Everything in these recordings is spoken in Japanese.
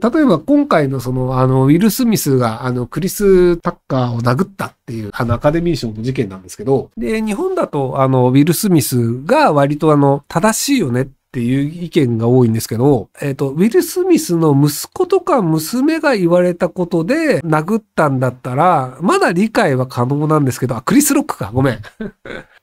例えば今回のその、あの、ウィル・スミスが、あの、クリス・タッカーを殴ったっていう、あの、アカデミー賞の事件なんですけど、で、日本だと、あの、ウィル・スミスが割とあの、正しいよねっていう意見が多いんですけど、えっ、ー、と、ウィル・スミスの息子とか娘が言われたことで殴ったんだったら、まだ理解は可能なんですけど、あ、クリス・ロックか、ごめん。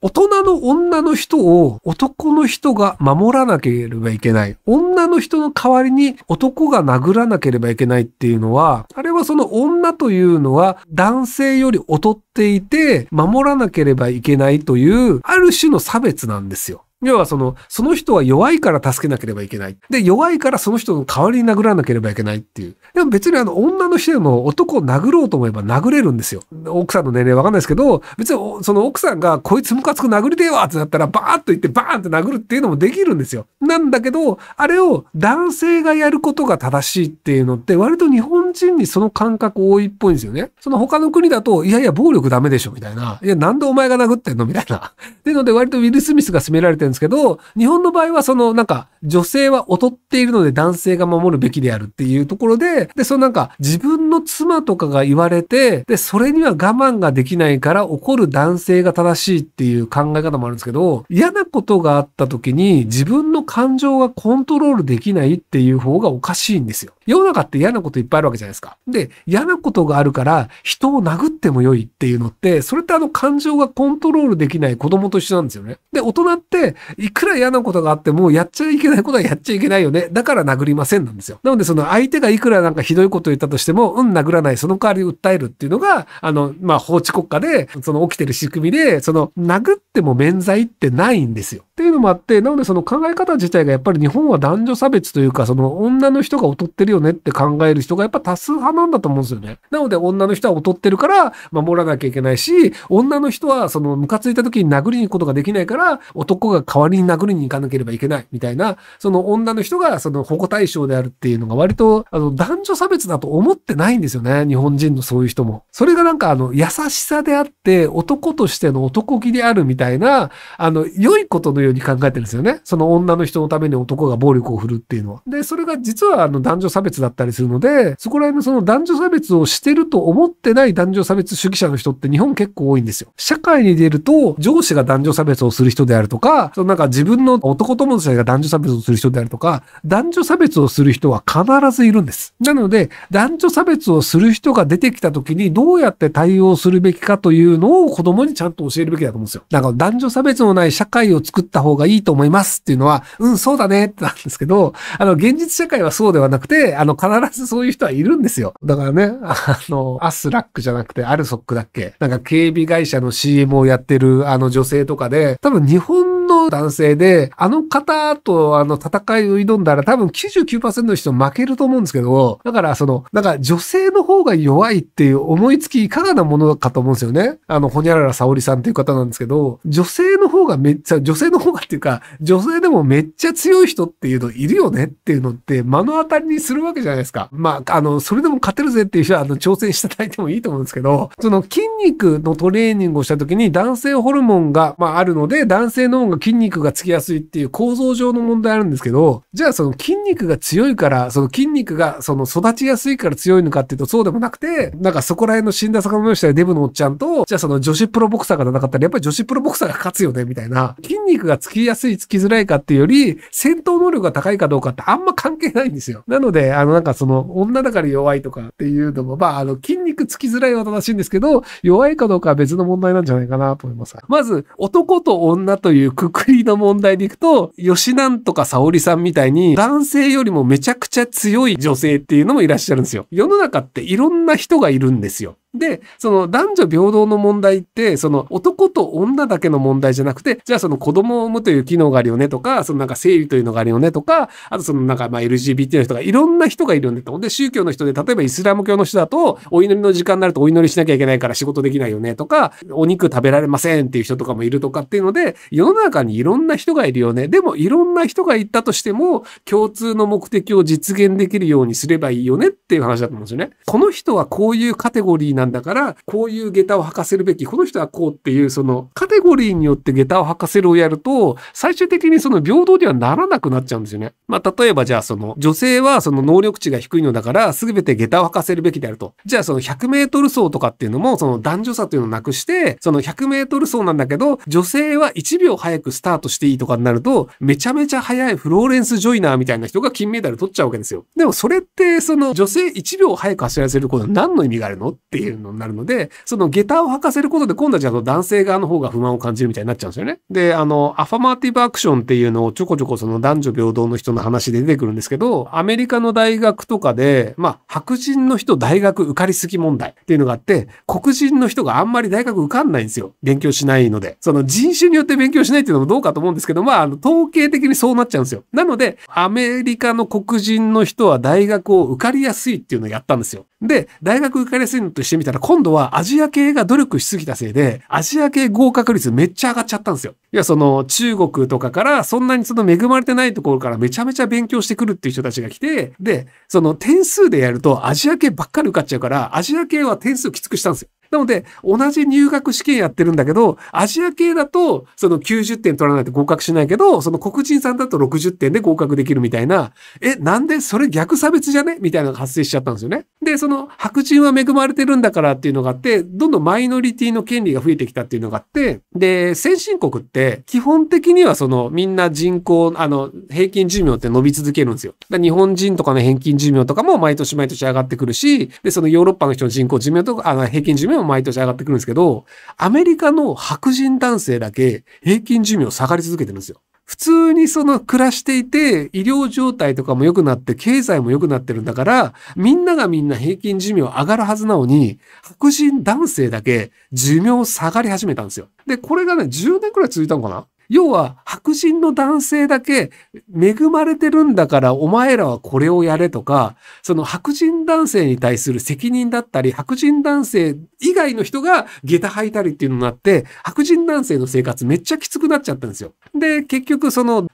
大人の女の人を男の人が守らなければいけない。女の人の代わりに男が殴らなければいけないっていうのは、あれはその女というのは男性より劣っていて守らなければいけないという、ある種の差別なんですよ。要はその、その人は弱いから助けなければいけない。で、弱いからその人の代わりに殴らなければいけないっていう。でも別にあの、女の人でも男を殴ろうと思えば殴れるんですよ。奥さんの年齢わかんないですけど、別にその奥さんがこいつムカつく殴りてえわってなったらバーッと言ってバーンって殴るっていうのもできるんですよ。なんだけど、あれを男性がやることが正しいっていうのって割と日本人にその感覚多いっぽいんですよね。その他の国だと、いやいや暴力ダメでしょみたいな。いや、なんでお前が殴ってんのみたいな。っていうので割とウィル・スミスが責められてるんですけど、日本の場合はそのなんか女性は劣っているので男性が守るべきであるっていうところで、で、そのなんか自分の妻とかが言われて、で、それには我慢ができないから怒る男性が正しいっていう考え方もあるんですけど、嫌なことがあった時に自分の感情がコントロールできないっていう方がおかしいんですよ。世の中って嫌なこといっぱいあるわけじゃないですか。で、嫌なことがあるから人を殴っても良いっていうのって、それってあの感情がコントロールできない子供と一緒なんですよね。で、大人っていくら嫌なことがあってもやっちゃいけないことはやっちゃいけないよね。だから殴りませんなんですよ。なのでその相手がいくらなんかひどいこと言ったとしても、うん、殴らない、その代わり訴えるっていうのが、あの、まあ、法治国家で、その起きてる仕組みで、その殴っても免罪ってないんですよ。っていうのもあって、なのでその考え方自体がやっぱり日本は男女差別というか、その女の人が劣ってるよよねって考える人がやっぱ多数派なんだと思うんですよね。なので女の人は劣ってるから守らなきゃいけないし、女の人はそのムカついた時に殴りに行くことができないから、男が代わりに殴りに行かなければいけないみたいな、その女の人がその保護対象であるっていうのが割とあの男女差別だと思ってないんですよね。日本人のそういう人も。それがなんかあの優しさであって男としての男気であるみたいな、あの良いことのように考えてるんですよね。その女の人のために男が暴力を振るっていうのは。で、それが実はあの男女差別別だったりするので、そこら辺のその男女差別をしてると思ってない男女差別主義者の人って日本結構多いんですよ。社会に出ると、上司が男女差別をする人であるとか、そのなんか自分の男友達が男女差別をする人であるとか、男女差別をする人は必ずいるんです。なので、男女差別をする人が出てきた時にどうやって対応するべきかというのを子供にちゃんと教えるべきだと思うんですよ。なんか男女差別のない社会を作った方がいいと思いますっていうのは、うん、そうだねってなんですけど、あの、現実社会はそうではなくて、あの、必ずそういう人はいるんですよ。だからね、あの、アスラックじゃなくてアルソックだっけなんか警備会社の CM をやってるあの女性とかで、多分日本の男性で、あの方とあの戦いを挑んだら多分99%の人負けると思うんですけど、だからその、なんか女性の方が弱いっていう思いつきいかがなものかと思うんですよね。あの、ほにゃらら沙織さんっていう方なんですけど、女性の方がめっちゃ、女性の方がっていうか、女性でもめっちゃ強い人っていうのいるよねっていうのって目の当たりにするわけじゃないですか。まあ、あの、それでも勝てるぜっていう人は、あの、挑戦していただいてもいいと思うんですけど、その筋肉のトレーニングをした時に男性ホルモンが、まあ、あるので、男性の方がの筋肉がつきやすいっていう構造上の問題あるんですけど、じゃあその筋肉が強いから、その筋肉がその育ちやすいから強いのかっていうとそうでもなくて、なんかそこら辺の死んだ魚の下でデブのおっちゃんと、じゃあその女子プロボクサーが戦ったらやっぱり女子プロボクサーが勝つよね、みたいな。筋肉がつきやすい、つきづらいかっていうより、戦闘能力が高いかどうかってあんま関係ないんですよ。なので、あのなんかその女だから弱いとかっていうのも、まああの筋肉つきづらいは正しいんですけど、弱いかどうかは別の問題なんじゃないかなと思います。まず、男と女という区くくりの問題でいくと、吉なんとか沙織さんみたいに、男性よりもめちゃくちゃ強い女性っていうのもいらっしゃるんですよ。世の中っていろんな人がいるんですよ。で、その男女平等の問題って、その男と女だけの問題じゃなくて、じゃあその子供を産むという機能があるよねとか、そのなんか生理というのがあるよねとか、あとそのなんかまあ LGBT の人がいろんな人がいるよねと。で、宗教の人で、例えばイスラム教の人だと、お祈りの時間になるとお祈りしなきゃいけないから仕事できないよねとか、お肉食べられませんっていう人とかもいるとかっていうので、世の中にいろんな人がいるよね。でもいろんな人がいたとしても、共通の目的を実現できるようにすればいいよねっていう話だと思うんですよね。この人はこういうカテゴリーんだから、こういう下駄を履かせるべき、この人はこうっていう、そのカテゴリーによって下駄を履かせるをやると、最終的にその平等にはならなくなっちゃうんですよね。まあ、例えばじゃあその、女性はその能力値が低いのだから、全て下駄を履かせるべきであると。じゃあその100メートル走とかっていうのも、その男女差というのをなくして、その100メートル走なんだけど、女性は1秒早くスタートしていいとかになると、めちゃめちゃ早いフローレンス・ジョイナーみたいな人が金メダル取っちゃうわけですよ。でもそれって、その女性1秒早く走らせること何の意味があるのっていううのになるので、その下駄を履かせることで今度はじゃあ男性側の方が不満を感じるみたいになっちゃうんですよね。で、あの、アファマーティブアクションっていうのをちょこちょこその男女平等の人の話で出てくるんですけど、アメリカの大学とかで、まあ、白人の人大学受かりすぎ問題っていうのがあって、黒人の人があんまり大学受かんないんですよ。勉強しないので。その人種によって勉強しないっていうのもどうかと思うんですけど、まあ、あの、統計的にそうなっちゃうんですよ。なので、アメリカの黒人の人は大学を受かりやすいっていうのをやったんですよ。で、大学受かりやすいのとしみたら、今度はアジア系が努力しすぎたせいで、アジア系合格率めっちゃ上がっちゃったんですよ。いや、その中国とかからそんなにその恵まれてないところからめちゃめちゃ勉強してくるっていう人たちが来て、で、その点数でやるとアジア系ばっかり受かっちゃうから、アジア系は点数きつくしたんですよ。なので、同じ入学試験やってるんだけど、アジア系だと、その90点取らないと合格しないけど、その黒人さんだと60点で合格できるみたいな、え、なんでそれ逆差別じゃねみたいなのが発生しちゃったんですよね。で、その白人は恵まれてるんだからっていうのがあって、どんどんマイノリティの権利が増えてきたっていうのがあって、で、先進国って基本的にはそのみんな人口、あの、平均寿命って伸び続けるんですよ。日本人とかの平均寿命とかも毎年毎年上がってくるし、で、そのヨーロッパの人の人口寿命とか、あの、平均寿命も毎年上がってくるんですけど、アメリカの白人男性だけ平均寿命下がり続けてるんですよ。普通にその暮らしていて、医療状態とかも良くなって、経済も良くなってるんだから、みんながみんな平均寿命上がるはずなのに、白人男性だけ寿命下がり始めたんですよ。で、これがね、10年くらい続いたのかな要は白人の男性だけ恵まれてるんだからお前らはこれをやれとか、その白人男性に対する責任だったり、白人男性以外の人が下駄履いたりっていうのになって、白人男性の生活めっちゃきつくなっちゃったんですよ。で、結局その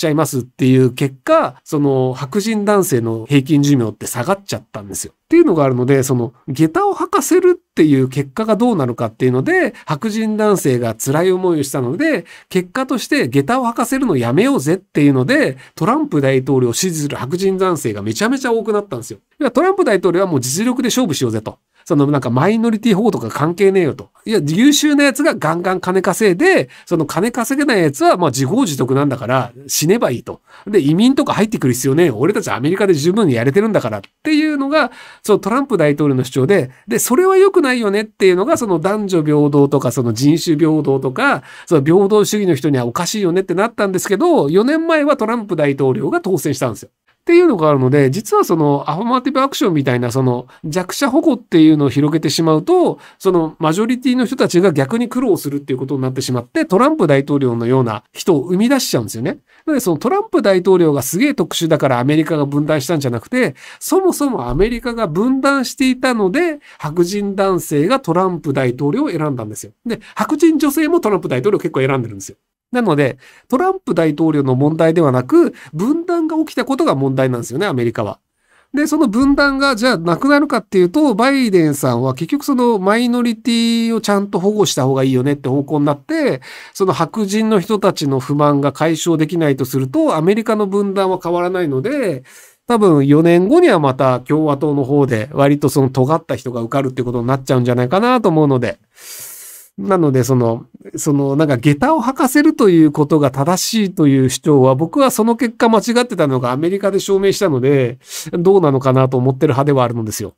しちゃいますっていう結果、その白人男性の平均寿命って下がっちゃったんですよ。っていうのがあるので、その下駄を履かせるっていう結果がどうなるかっていうので、白人男性が辛い思いをしたので、結果として下駄を履かせるのやめようぜっていうので、トランプ大統領を支持する白人男性がめちゃめちゃ多くなったんですよ。トランプ大統領はもう実力で勝負しようぜと。そのなんかマイノリティ保護とか関係ねえよと。いや、優秀なやつがガンガン金稼いで、その金稼げないやつはまあ自業自得なんだから死ねばいいと。で、移民とか入ってくる必要ねえよ。俺たちアメリカで十分にやれてるんだからっていうのが、そのトランプ大統領の主張で、で、それは良くないよねっていうのが、その男女平等とか、その人種平等とか、その平等主義の人にはおかしいよねってなったんですけど、4年前はトランプ大統領が当選したんですよ。っていうのがあるので、実はそのアファマーティブアクションみたいなその弱者保護っていうのを広げてしまうと、そのマジョリティの人たちが逆に苦労するっていうことになってしまって、トランプ大統領のような人を生み出しちゃうんですよね。なのでそのトランプ大統領がすげえ特殊だからアメリカが分断したんじゃなくて、そもそもアメリカが分断していたので、白人男性がトランプ大統領を選んだんですよ。で、白人女性もトランプ大統領結構選んでるんですよ。なので、トランプ大統領の問題ではなく、分断が起きたことが問題なんですよね、アメリカは。で、その分断がじゃあなくなるかっていうと、バイデンさんは結局そのマイノリティをちゃんと保護した方がいいよねって方向になって、その白人の人たちの不満が解消できないとすると、アメリカの分断は変わらないので、多分4年後にはまた共和党の方で割とその尖った人が受かるってことになっちゃうんじゃないかなと思うので、なので、その、その、なんか、下駄を履かせるということが正しいという主張は、僕はその結果間違ってたのがアメリカで証明したので、どうなのかなと思ってる派ではあるのですよ。